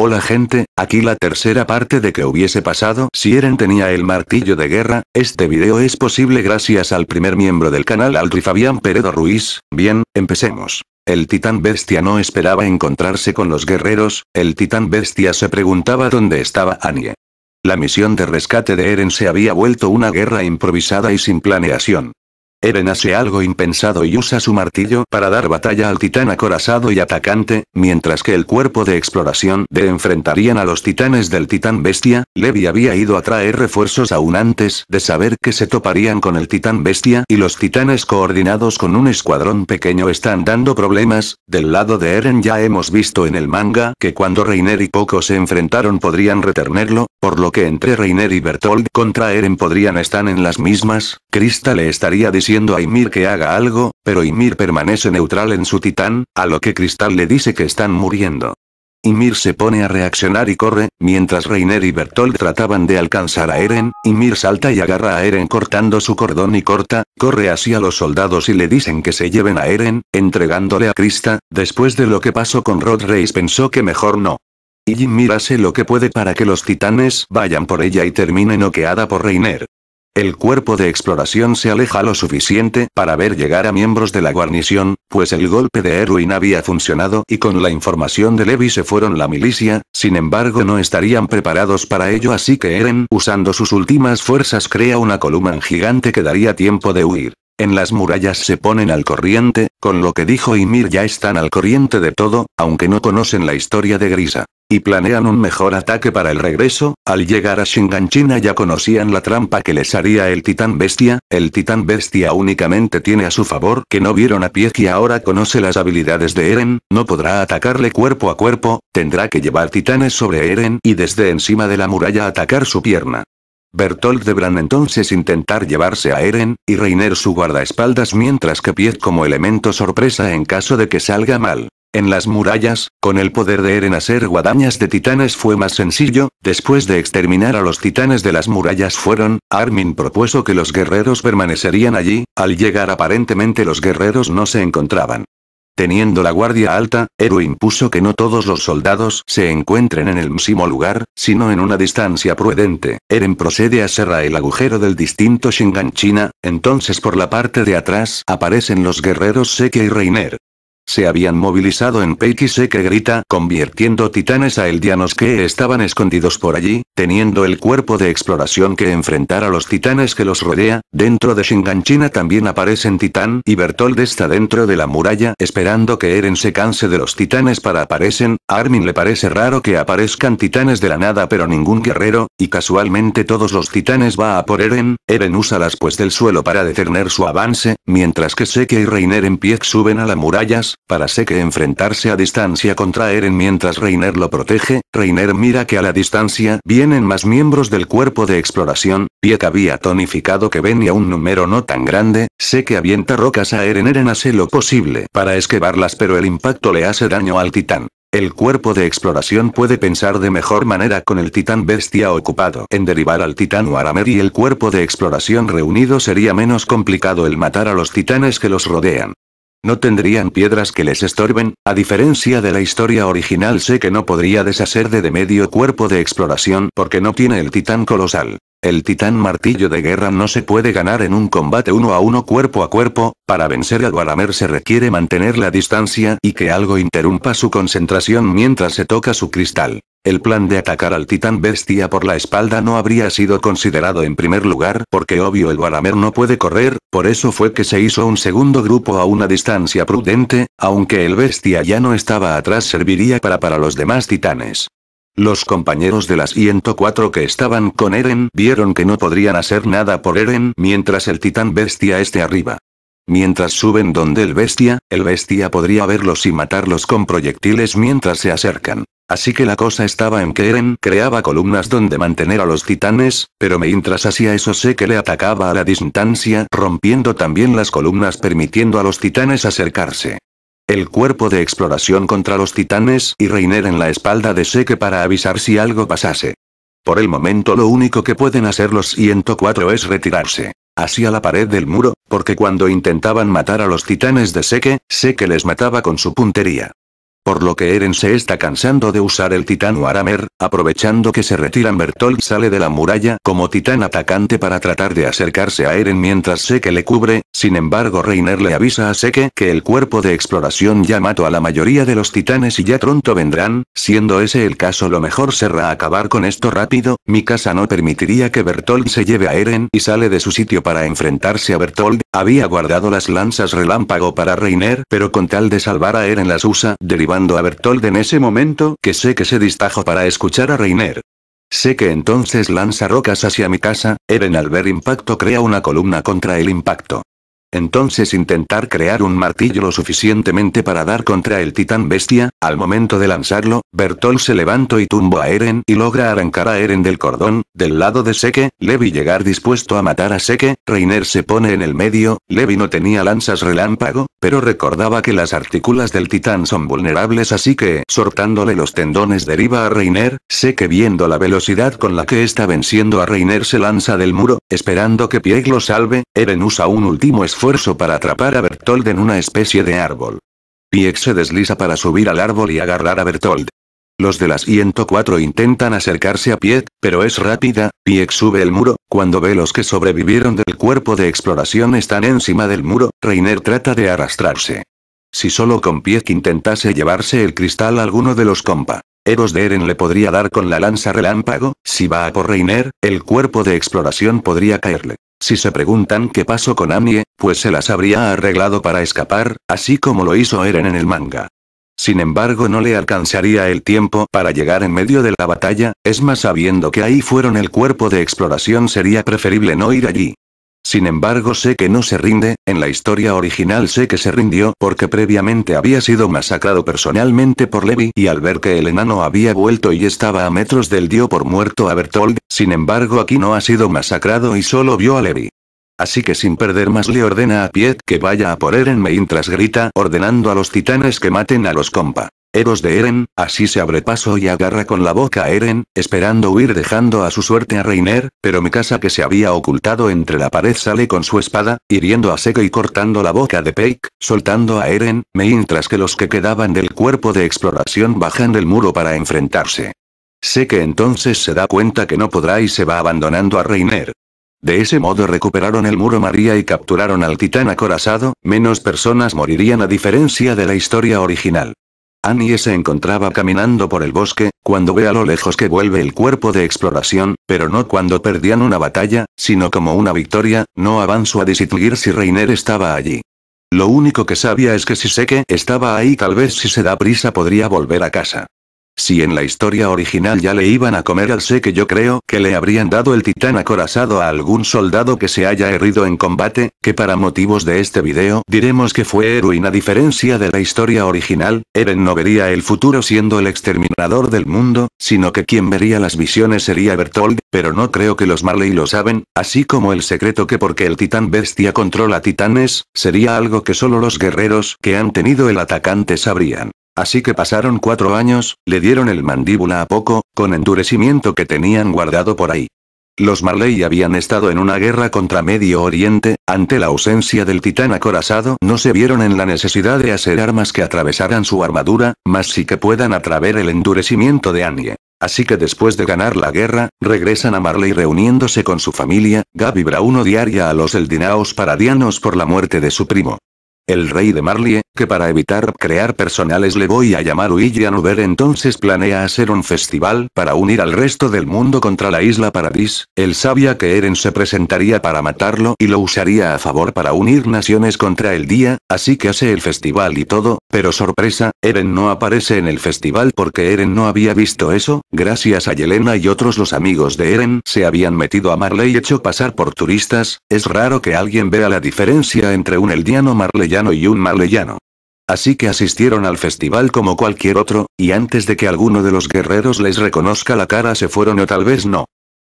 Hola gente, aquí la tercera parte de que hubiese pasado si Eren tenía el martillo de guerra, este video es posible gracias al primer miembro del canal Aldri Fabián Peredo Ruiz, bien, empecemos. El titán bestia no esperaba encontrarse con los guerreros, el titán bestia se preguntaba dónde estaba Annie. La misión de rescate de Eren se había vuelto una guerra improvisada y sin planeación. Eren hace algo impensado y usa su martillo para dar batalla al titán acorazado y atacante, mientras que el cuerpo de exploración de enfrentarían a los titanes del titán bestia, Levi había ido a traer refuerzos aún antes de saber que se toparían con el titán bestia y los titanes coordinados con un escuadrón pequeño están dando problemas, del lado de Eren ya hemos visto en el manga que cuando Reiner y Poco se enfrentaron podrían retenerlo, por lo que entre Reiner y Bertold contra Eren podrían estar en las mismas, Krista le estaría diciendo a Ymir que haga algo, pero Ymir permanece neutral en su titán, a lo que Cristal le dice que están muriendo. Ymir se pone a reaccionar y corre, mientras Reiner y Bertolt trataban de alcanzar a Eren, Ymir salta y agarra a Eren cortando su cordón y corta, corre hacia los soldados y le dicen que se lleven a Eren, entregándole a Krista, después de lo que pasó con Rod Reis pensó que mejor no. Y Ymir hace lo que puede para que los titanes vayan por ella y termine noqueada por Reiner. El cuerpo de exploración se aleja lo suficiente para ver llegar a miembros de la guarnición, pues el golpe de Erwin había funcionado y con la información de Levi se fueron la milicia, sin embargo no estarían preparados para ello así que Eren usando sus últimas fuerzas crea una columna gigante que daría tiempo de huir. En las murallas se ponen al corriente, con lo que dijo Ymir ya están al corriente de todo, aunque no conocen la historia de Grisa. Y planean un mejor ataque para el regreso, al llegar a Shinganchina ya conocían la trampa que les haría el titán bestia, el titán bestia únicamente tiene a su favor que no vieron a pie y ahora conoce las habilidades de Eren, no podrá atacarle cuerpo a cuerpo, tendrá que llevar titanes sobre Eren y desde encima de la muralla atacar su pierna. Bertolt deberán entonces intentar llevarse a Eren, y Reiner su guardaespaldas mientras que Piet como elemento sorpresa en caso de que salga mal. En las murallas, con el poder de Eren hacer guadañas de titanes fue más sencillo, después de exterminar a los titanes de las murallas fueron, Armin propuso que los guerreros permanecerían allí, al llegar aparentemente los guerreros no se encontraban. Teniendo la guardia alta, Eru impuso que no todos los soldados se encuentren en el mismo lugar, sino en una distancia prudente. Eren procede a cerrar el agujero del distinto Shingan China, entonces por la parte de atrás aparecen los guerreros Seke y Reiner. Se habían movilizado en Peikise que grita, convirtiendo titanes a eldianos que estaban escondidos por allí, teniendo el cuerpo de exploración que enfrentar a los titanes que los rodea, dentro de Shinganchina también aparecen titán y Bertold está dentro de la muralla esperando que Eren se canse de los titanes para aparecen, Armin le parece raro que aparezcan titanes de la nada pero ningún guerrero, y casualmente todos los titanes va a por Eren, Eren usa las pues del suelo para detener su avance, mientras que Seke y Reiner en pie suben a las murallas, para sé que enfrentarse a distancia contra Eren mientras Reiner lo protege, Reiner mira que a la distancia vienen más miembros del cuerpo de exploración, que había tonificado que venía un número no tan grande, Sé que avienta rocas a Eren Eren hace lo posible para esquivarlas pero el impacto le hace daño al titán. El cuerpo de exploración puede pensar de mejor manera con el titán bestia ocupado en derivar al titán Waramer y el cuerpo de exploración reunido sería menos complicado el matar a los titanes que los rodean. No tendrían piedras que les estorben, a diferencia de la historia original sé que no podría deshacer de, de medio cuerpo de exploración porque no tiene el titán colosal. El titán martillo de guerra no se puede ganar en un combate uno a uno cuerpo a cuerpo, para vencer a Guaramer se requiere mantener la distancia y que algo interrumpa su concentración mientras se toca su cristal. El plan de atacar al titán bestia por la espalda no habría sido considerado en primer lugar, porque obvio el warhammer no puede correr, por eso fue que se hizo un segundo grupo a una distancia prudente, aunque el bestia ya no estaba atrás serviría para para los demás titanes. Los compañeros de las 104 que estaban con Eren vieron que no podrían hacer nada por Eren mientras el titán bestia esté arriba. Mientras suben donde el bestia, el bestia podría verlos y matarlos con proyectiles mientras se acercan. Así que la cosa estaba en que Eren creaba columnas donde mantener a los titanes, pero mientras hacía eso sé que le atacaba a la distancia, rompiendo también las columnas permitiendo a los titanes acercarse. El cuerpo de exploración contra los titanes y Reiner en la espalda de que para avisar si algo pasase. Por el momento lo único que pueden hacer los 104 es retirarse hacia la pared del muro, porque cuando intentaban matar a los titanes de Seke, Seke les mataba con su puntería. Por lo que Eren se está cansando de usar el titán Aramer, aprovechando que se retiran Bertolt sale de la muralla como titán atacante para tratar de acercarse a Eren mientras Seke le cubre, sin embargo Reiner le avisa a Seke que el cuerpo de exploración ya mató a la mayoría de los titanes y ya pronto vendrán, siendo ese el caso lo mejor será acabar con esto rápido, mi casa no permitiría que Bertolt se lleve a Eren y sale de su sitio para enfrentarse a Bertolt, había guardado las lanzas relámpago para Reiner pero con tal de salvar a Eren las usa derivando a Bertold en ese momento que sé que se distajo para escuchar a Reiner. Sé que entonces lanza rocas hacia mi casa, Eren al ver impacto crea una columna contra el impacto. Entonces intentar crear un martillo lo suficientemente para dar contra el titán bestia, al momento de lanzarlo, Bertol se levantó y tumbó a Eren y logra arrancar a Eren del cordón, del lado de Seke, Levi llegar dispuesto a matar a Seke, Reiner se pone en el medio, Levi no tenía lanzas relámpago, pero recordaba que las artículas del titán son vulnerables así que, sortándole los tendones deriva a Reiner, Seke viendo la velocidad con la que está venciendo a Reiner se lanza del muro, esperando que Pieg lo salve, Eren usa un último esfuerzo esfuerzo para atrapar a Bertold en una especie de árbol. Pieck se desliza para subir al árbol y agarrar a Bertold. Los de las 104 intentan acercarse a Pieck, pero es rápida, Pieck sube el muro, cuando ve los que sobrevivieron del cuerpo de exploración están encima del muro, Reiner trata de arrastrarse. Si solo con Pieck intentase llevarse el cristal alguno de los compa. Eros de Eren le podría dar con la lanza relámpago, si va por Reiner, el cuerpo de exploración podría caerle. Si se preguntan qué pasó con Amie, pues se las habría arreglado para escapar, así como lo hizo Eren en el manga. Sin embargo, no le alcanzaría el tiempo para llegar en medio de la batalla, es más sabiendo que ahí fueron el cuerpo de exploración sería preferible no ir allí. Sin embargo sé que no se rinde, en la historia original sé que se rindió porque previamente había sido masacrado personalmente por Levi y al ver que el enano había vuelto y estaba a metros del dio por muerto a Bertold, sin embargo aquí no ha sido masacrado y solo vio a Levi. Así que sin perder más le ordena a Piet que vaya a por Eren mientras grita ordenando a los titanes que maten a los compa. Eros de Eren, así se abre paso y agarra con la boca a Eren, esperando huir dejando a su suerte a Reiner, pero Mikasa que se había ocultado entre la pared sale con su espada, hiriendo a Seco y cortando la boca de Peik, soltando a Eren, mientras que los que quedaban del cuerpo de exploración bajan del muro para enfrentarse. Sé que entonces se da cuenta que no podrá y se va abandonando a Reiner. De ese modo recuperaron el muro María y capturaron al titán acorazado, menos personas morirían a diferencia de la historia original. Annie se encontraba caminando por el bosque, cuando ve a lo lejos que vuelve el cuerpo de exploración, pero no cuando perdían una batalla, sino como una victoria, no avanzó a distinguir si Reiner estaba allí. Lo único que sabía es que si sé que estaba ahí tal vez si se da prisa podría volver a casa. Si en la historia original ya le iban a comer al sé que yo creo que le habrían dado el titán acorazado a algún soldado que se haya herido en combate, que para motivos de este video diremos que fue Erwin a diferencia de la historia original, Eren no vería el futuro siendo el exterminador del mundo, sino que quien vería las visiones sería Bertold, pero no creo que los Marley lo saben, así como el secreto que porque el titán bestia controla titanes, sería algo que solo los guerreros que han tenido el atacante sabrían. Así que pasaron cuatro años, le dieron el mandíbula a poco, con endurecimiento que tenían guardado por ahí. Los Marley habían estado en una guerra contra Medio Oriente, ante la ausencia del titán acorazado no se vieron en la necesidad de hacer armas que atravesaran su armadura, mas sí que puedan atraver el endurecimiento de Anie. Así que después de ganar la guerra, regresan a Marley reuniéndose con su familia, Gabi Brauno diaria a los Eldinaos paradianos por la muerte de su primo. El rey de Marley, que para evitar crear personales le voy a llamar William entonces planea hacer un festival para unir al resto del mundo contra la isla Paradis, él sabía que Eren se presentaría para matarlo y lo usaría a favor para unir naciones contra el día, así que hace el festival y todo, pero sorpresa, Eren no aparece en el festival porque Eren no había visto eso, gracias a Yelena y otros los amigos de Eren se habían metido a Marley y hecho pasar por turistas, es raro que alguien vea la diferencia entre un eldiano marleyano y un marleyano. Así que asistieron al festival como cualquier otro, y antes de que alguno de los guerreros les reconozca la cara se fueron o tal vez no.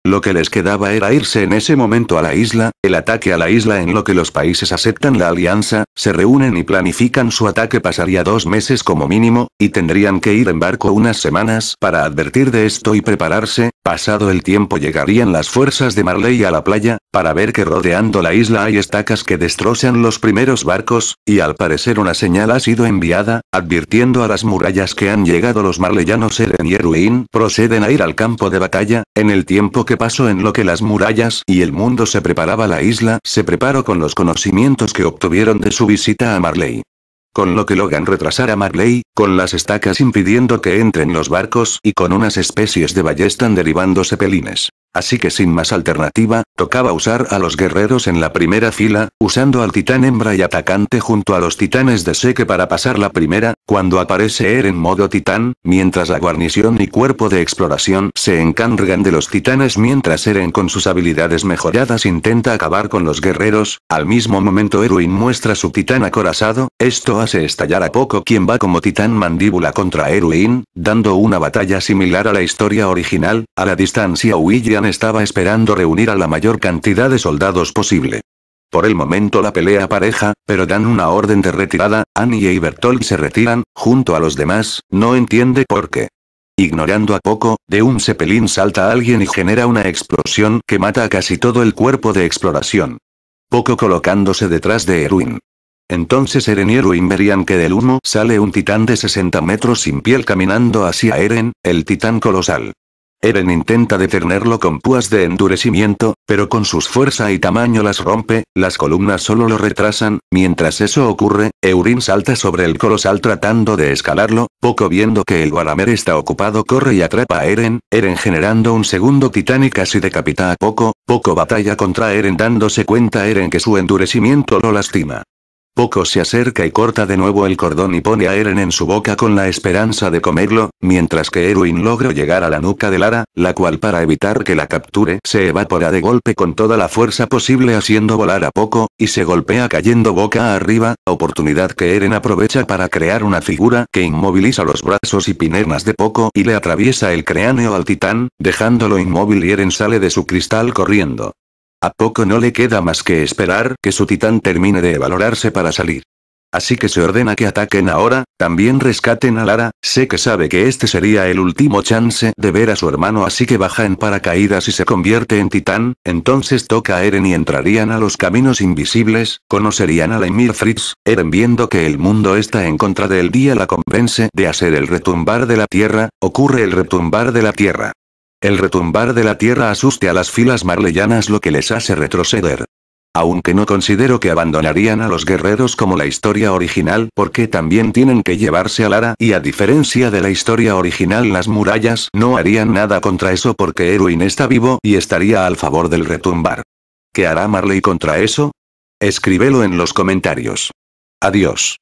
Lo que les quedaba era irse en ese momento a la isla, el ataque a la isla en lo que los países aceptan la alianza, se reúnen y planifican su ataque pasaría dos meses como mínimo, y tendrían que ir en barco unas semanas para advertir de esto y prepararse, pasado el tiempo llegarían las fuerzas de Marley a la playa, para ver que rodeando la isla hay estacas que destrozan los primeros barcos, y al parecer una señal ha sido enviada, advirtiendo a las murallas que han llegado los marleyanos Eren y Erwin proceden a ir al campo de batalla, en el tiempo que que pasó en lo que las murallas y el mundo se preparaba la isla se preparó con los conocimientos que obtuvieron de su visita a Marley. Con lo que logran retrasar a Marley, con las estacas impidiendo que entren los barcos y con unas especies de ballestan derivándose pelines. Así que sin más alternativa, tocaba usar a los guerreros en la primera fila, usando al titán hembra y atacante junto a los titanes de seque para pasar la primera, cuando aparece Eren modo titán, mientras la guarnición y cuerpo de exploración se encargan de los titanes mientras Eren con sus habilidades mejoradas intenta acabar con los guerreros, al mismo momento Erwin muestra su titán acorazado, esto hace estallar a poco quien va como titán mandíbula contra Erwin, dando una batalla similar a la historia original, a la distancia huye estaba esperando reunir a la mayor cantidad de soldados posible. Por el momento la pelea pareja, pero dan una orden de retirada, Annie y Bertolt se retiran, junto a los demás, no entiende por qué. Ignorando a poco, de un cepelín salta alguien y genera una explosión que mata a casi todo el cuerpo de exploración. Poco colocándose detrás de Erwin. Entonces Eren y Erwin verían que del humo sale un titán de 60 metros sin piel caminando hacia Eren, el titán colosal. Eren intenta detenerlo con púas de endurecimiento, pero con sus fuerza y tamaño las rompe, las columnas solo lo retrasan, mientras eso ocurre, Eurin salta sobre el colosal tratando de escalarlo, poco viendo que el Guaramer está ocupado corre y atrapa a Eren, Eren generando un segundo titán y casi decapita a Poco, Poco batalla contra Eren dándose cuenta Eren que su endurecimiento lo lastima. Poco se acerca y corta de nuevo el cordón y pone a Eren en su boca con la esperanza de comerlo, mientras que Erwin logra llegar a la nuca de Lara, la cual para evitar que la capture se evapora de golpe con toda la fuerza posible haciendo volar a poco, y se golpea cayendo boca arriba, oportunidad que Eren aprovecha para crear una figura que inmoviliza los brazos y pinernas de poco y le atraviesa el cráneo al titán, dejándolo inmóvil y Eren sale de su cristal corriendo. A poco no le queda más que esperar que su titán termine de valorarse para salir. Así que se ordena que ataquen ahora, también rescaten a Lara, sé que sabe que este sería el último chance de ver a su hermano así que baja en paracaídas y se convierte en titán, entonces toca a Eren y entrarían a los caminos invisibles, conocerían a Emir Fritz, Eren viendo que el mundo está en contra del día la convence de hacer el retumbar de la tierra, ocurre el retumbar de la tierra. El retumbar de la tierra asuste a las filas marleyanas lo que les hace retroceder. Aunque no considero que abandonarían a los guerreros como la historia original porque también tienen que llevarse a Lara y a diferencia de la historia original las murallas no harían nada contra eso porque Erwin está vivo y estaría al favor del retumbar. ¿Qué hará Marley contra eso? Escríbelo en los comentarios. Adiós.